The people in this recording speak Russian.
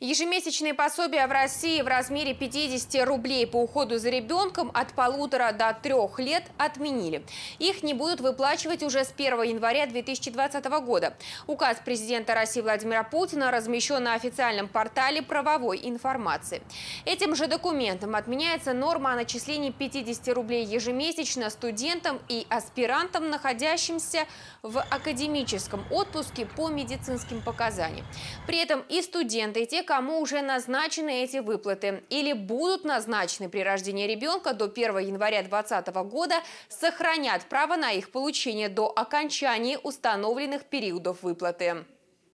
Ежемесячные пособия в России в размере 50 рублей по уходу за ребенком от полутора до трех лет отменили. Их не будут выплачивать уже с 1 января 2020 года. Указ президента России Владимира Путина размещен на официальном портале правовой информации. Этим же документом отменяется норма о начислении 50 рублей ежемесячно студентам и аспирантам, находящимся в академическом отпуске по медицинским показаниям. При этом и студенты, и те, кому уже назначены эти выплаты или будут назначены при рождении ребенка до 1 января 2020 года, сохранят право на их получение до окончания установленных периодов выплаты.